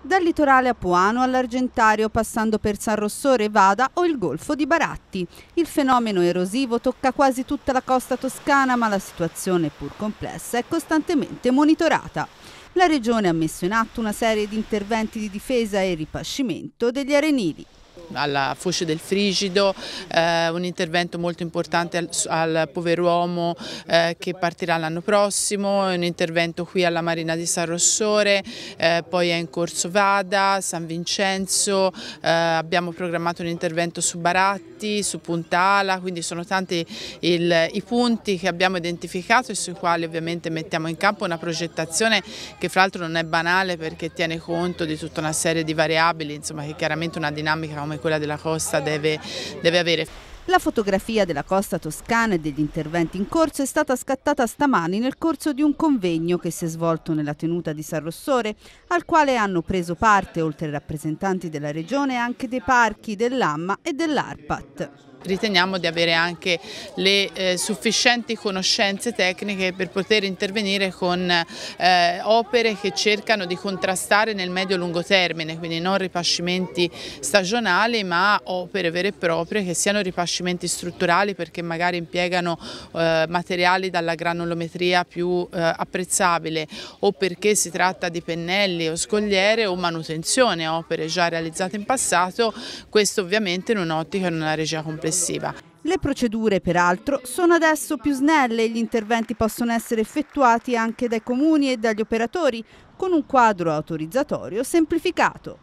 Dal litorale apuano all'Argentario, passando per San Rossore, Vada o il Golfo di Baratti. Il fenomeno erosivo tocca quasi tutta la costa toscana, ma la situazione, pur complessa, è costantemente monitorata. La Regione ha messo in atto una serie di interventi di difesa e ripascimento degli arenili alla foce del frigido, eh, un intervento molto importante al, al poveruomo eh, che partirà l'anno prossimo, un intervento qui alla Marina di San Rossore, eh, poi è in corso Vada, San Vincenzo, eh, abbiamo programmato un intervento su Baratti, su Puntala, quindi sono tanti il, i punti che abbiamo identificato e sui quali ovviamente mettiamo in campo una progettazione che fra l'altro non è banale perché tiene conto di tutta una serie di variabili, insomma che chiaramente una dinamica come quella della costa deve, deve avere. La fotografia della costa toscana e degli interventi in corso è stata scattata stamani nel corso di un convegno che si è svolto nella tenuta di San Rossore, al quale hanno preso parte, oltre ai rappresentanti della regione, anche dei parchi dell'Amma e dell'Arpat riteniamo di avere anche le eh, sufficienti conoscenze tecniche per poter intervenire con eh, opere che cercano di contrastare nel medio-lungo termine, quindi non ripascimenti stagionali ma opere vere e proprie che siano ripascimenti strutturali perché magari impiegano eh, materiali dalla granulometria più eh, apprezzabile o perché si tratta di pennelli o scogliere o manutenzione, opere già realizzate in passato, questo ovviamente in un'ottica e in una regia completa complessiva. Le procedure, peraltro, sono adesso più snelle e gli interventi possono essere effettuati anche dai comuni e dagli operatori, con un quadro autorizzatorio semplificato.